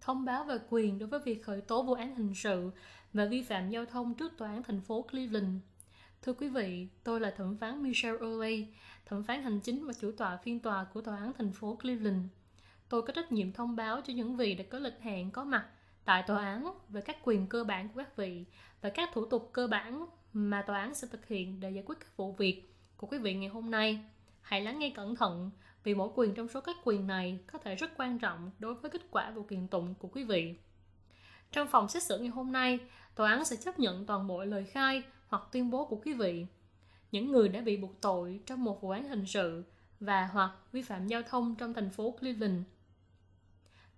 thông báo về quyền đối với việc khởi tố vụ án hình sự và vi phạm giao thông trước tòa án thành phố Cleveland. Thưa quý vị, tôi là thẩm phán Michelle O'Leary, thẩm phán hành chính và chủ tọa phiên tòa của tòa án thành phố Cleveland. Tôi có trách nhiệm thông báo cho những vị đã có lịch hẹn có mặt tại tòa án về các quyền cơ bản của các vị và các thủ tục cơ bản mà tòa án sẽ thực hiện để giải quyết các vụ việc của quý vị ngày hôm nay. Hãy lắng nghe cẩn thận vì mỗi quyền trong số các quyền này có thể rất quan trọng đối với kết quả của kiện tụng của quý vị. Trong phòng xét xử ngày hôm nay, tòa án sẽ chấp nhận toàn bộ lời khai hoặc tuyên bố của quý vị. Những người đã bị buộc tội trong một vụ án hình sự và hoặc vi phạm giao thông trong thành phố Cleveland.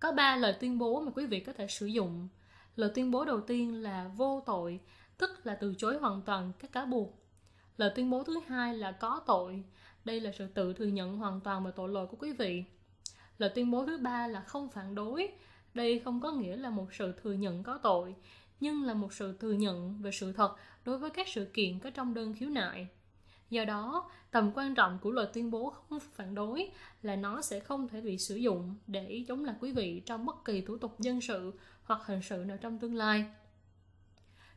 Có 3 lời tuyên bố mà quý vị có thể sử dụng. Lời tuyên bố đầu tiên là vô tội, tức là từ chối hoàn toàn các cáo buộc. Lời tuyên bố thứ hai là có tội, đây là sự tự thừa nhận hoàn toàn về tội lỗi của quý vị. Lời tuyên bố thứ ba là không phản đối. Đây không có nghĩa là một sự thừa nhận có tội, nhưng là một sự thừa nhận về sự thật đối với các sự kiện có trong đơn khiếu nại. Do đó, tầm quan trọng của lời tuyên bố không phản đối là nó sẽ không thể bị sử dụng để chống lại quý vị trong bất kỳ thủ tục dân sự hoặc hình sự nào trong tương lai.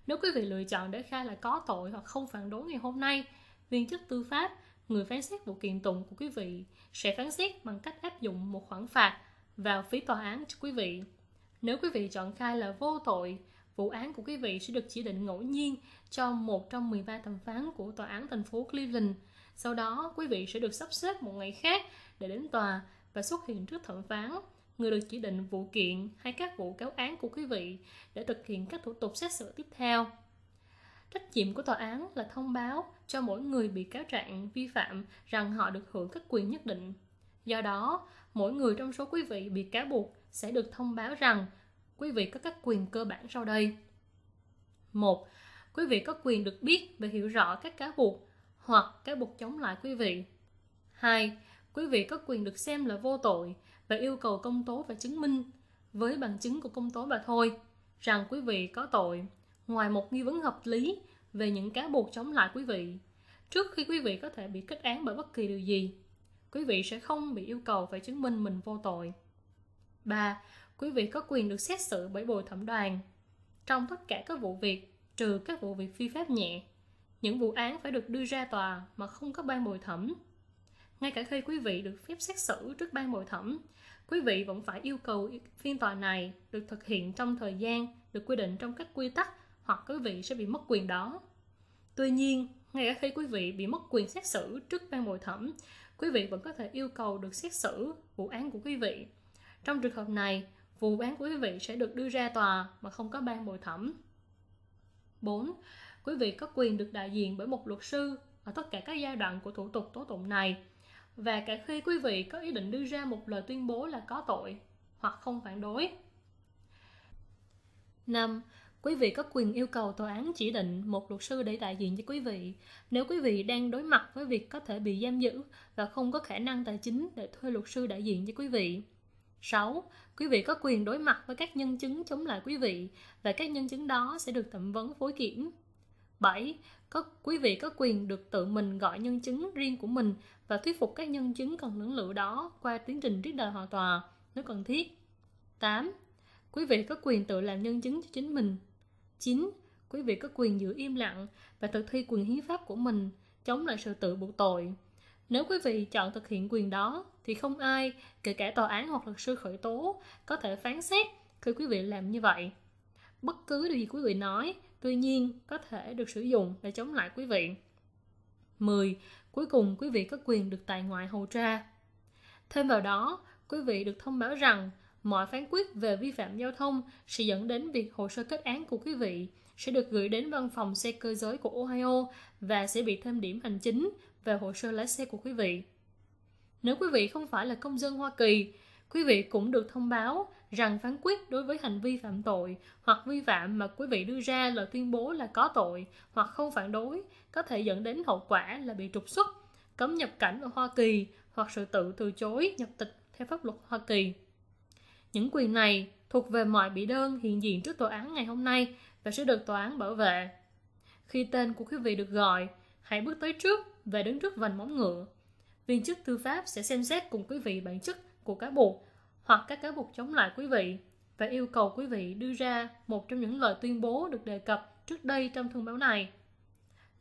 Nếu quý vị lựa chọn để khai là có tội hoặc không phản đối ngày hôm nay, viên chức tư pháp người phán xét vụ kiện tụng của quý vị sẽ phán xét bằng cách áp dụng một khoản phạt vào phí tòa án cho quý vị. Nếu quý vị chọn khai là vô tội, vụ án của quý vị sẽ được chỉ định ngẫu nhiên cho một trong 13 thẩm phán của tòa án thành phố Cleveland. Sau đó, quý vị sẽ được sắp xếp một ngày khác để đến tòa và xuất hiện trước thẩm phán, người được chỉ định vụ kiện hay các vụ cáo án của quý vị để thực hiện các thủ tục xét xử tiếp theo. Trách nhiệm của tòa án là thông báo cho mỗi người bị cáo trạng vi phạm rằng họ được hưởng các quyền nhất định. Do đó, mỗi người trong số quý vị bị cáo buộc sẽ được thông báo rằng quý vị có các quyền cơ bản sau đây. một, Quý vị có quyền được biết và hiểu rõ các cáo buộc hoặc cáo buộc chống lại quý vị. hai, Quý vị có quyền được xem là vô tội và yêu cầu công tố và chứng minh với bằng chứng của công tố mà thôi rằng quý vị có tội ngoài một nghi vấn hợp lý về những cáo buộc chống lại quý vị trước khi quý vị có thể bị kết án bởi bất kỳ điều gì quý vị sẽ không bị yêu cầu phải chứng minh mình vô tội Ba, Quý vị có quyền được xét xử bởi bồi thẩm đoàn trong tất cả các vụ việc trừ các vụ việc phi pháp nhẹ những vụ án phải được đưa ra tòa mà không có ban bồi thẩm ngay cả khi quý vị được phép xét xử trước ban bồi thẩm quý vị vẫn phải yêu cầu phiên tòa này được thực hiện trong thời gian được quy định trong các quy tắc hoặc quý vị sẽ bị mất quyền đó. Tuy nhiên, ngay cả khi quý vị bị mất quyền xét xử trước ban bồi thẩm, quý vị vẫn có thể yêu cầu được xét xử vụ án của quý vị. Trong trường hợp này, vụ án của quý vị sẽ được đưa ra tòa mà không có ban bồi thẩm. 4. Quý vị có quyền được đại diện bởi một luật sư ở tất cả các giai đoạn của thủ tục tố tụng này và cả khi quý vị có ý định đưa ra một lời tuyên bố là có tội hoặc không phản đối. 5. Quý vị có quyền yêu cầu tòa án chỉ định một luật sư để đại diện cho quý vị nếu quý vị đang đối mặt với việc có thể bị giam giữ và không có khả năng tài chính để thuê luật sư đại diện cho quý vị. 6. Quý vị có quyền đối mặt với các nhân chứng chống lại quý vị và các nhân chứng đó sẽ được thẩm vấn phối kiểm. 7. Có, quý vị có quyền được tự mình gọi nhân chứng riêng của mình và thuyết phục các nhân chứng cần lưỡng lự đó qua tiến trình trước đời hòa tòa nếu cần thiết. 8. Quý vị có quyền tự làm nhân chứng cho chính mình 9. Quý vị có quyền giữ im lặng và thực thi quyền hiến pháp của mình chống lại sự tự buộc tội. Nếu quý vị chọn thực hiện quyền đó, thì không ai, kể cả tòa án hoặc luật sư khởi tố, có thể phán xét khi quý vị làm như vậy. Bất cứ điều gì quý vị nói, tuy nhiên có thể được sử dụng để chống lại quý vị. 10. Cuối cùng, quý vị có quyền được tại ngoại hầu tra. Thêm vào đó, quý vị được thông báo rằng mọi phán quyết về vi phạm giao thông sẽ dẫn đến việc hồ sơ kết án của quý vị sẽ được gửi đến văn phòng xe cơ giới của Ohio và sẽ bị thêm điểm hành chính về hồ sơ lái xe của quý vị. Nếu quý vị không phải là công dân Hoa Kỳ, quý vị cũng được thông báo rằng phán quyết đối với hành vi phạm tội hoặc vi phạm mà quý vị đưa ra lời tuyên bố là có tội hoặc không phản đối có thể dẫn đến hậu quả là bị trục xuất, cấm nhập cảnh vào Hoa Kỳ hoặc sự tự từ chối nhập tịch theo pháp luật Hoa Kỳ. Những quyền này thuộc về mọi bị đơn hiện diện trước tòa án ngày hôm nay và sẽ được tòa án bảo vệ. Khi tên của quý vị được gọi, hãy bước tới trước và đứng trước vành móng ngựa. Viên chức tư pháp sẽ xem xét cùng quý vị bản chất của cáo buộc hoặc các cáo buộc chống lại quý vị và yêu cầu quý vị đưa ra một trong những lời tuyên bố được đề cập trước đây trong thông báo này.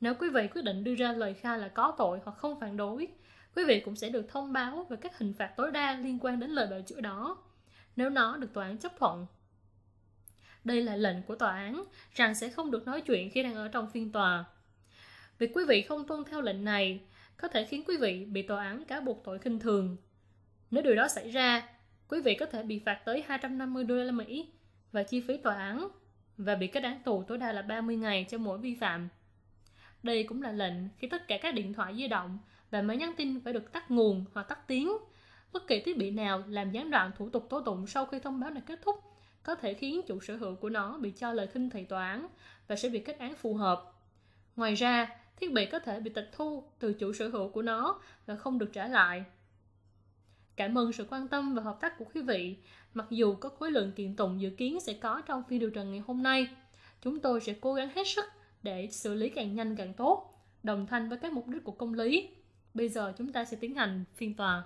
Nếu quý vị quyết định đưa ra lời khai là có tội hoặc không phản đối, quý vị cũng sẽ được thông báo về các hình phạt tối đa liên quan đến lời bào chữa đó nếu nó được tòa án chấp thuận. Đây là lệnh của tòa án rằng sẽ không được nói chuyện khi đang ở trong phiên tòa. Việc quý vị không tuân theo lệnh này có thể khiến quý vị bị tòa án cáo buộc tội khinh thường. Nếu điều đó xảy ra, quý vị có thể bị phạt tới 250 đô la Mỹ và chi phí tòa án và bị kết án tù tối đa là 30 ngày cho mỗi vi phạm. Đây cũng là lệnh khi tất cả các điện thoại di động và máy nhắn tin phải được tắt nguồn hoặc tắt tiếng Bất kỳ thiết bị nào làm gián đoạn thủ tục tố tụng sau khi thông báo đã kết thúc có thể khiến chủ sở hữu của nó bị cho lời khinh thị tòa án và sẽ bị kết án phù hợp. Ngoài ra, thiết bị có thể bị tịch thu từ chủ sở hữu của nó và không được trả lại. Cảm ơn sự quan tâm và hợp tác của quý vị. Mặc dù có khối lượng kiện tụng dự kiến sẽ có trong phiên điều trần ngày hôm nay, chúng tôi sẽ cố gắng hết sức để xử lý càng nhanh càng tốt, đồng thanh với các mục đích của công lý. Bây giờ chúng ta sẽ tiến hành phiên tòa.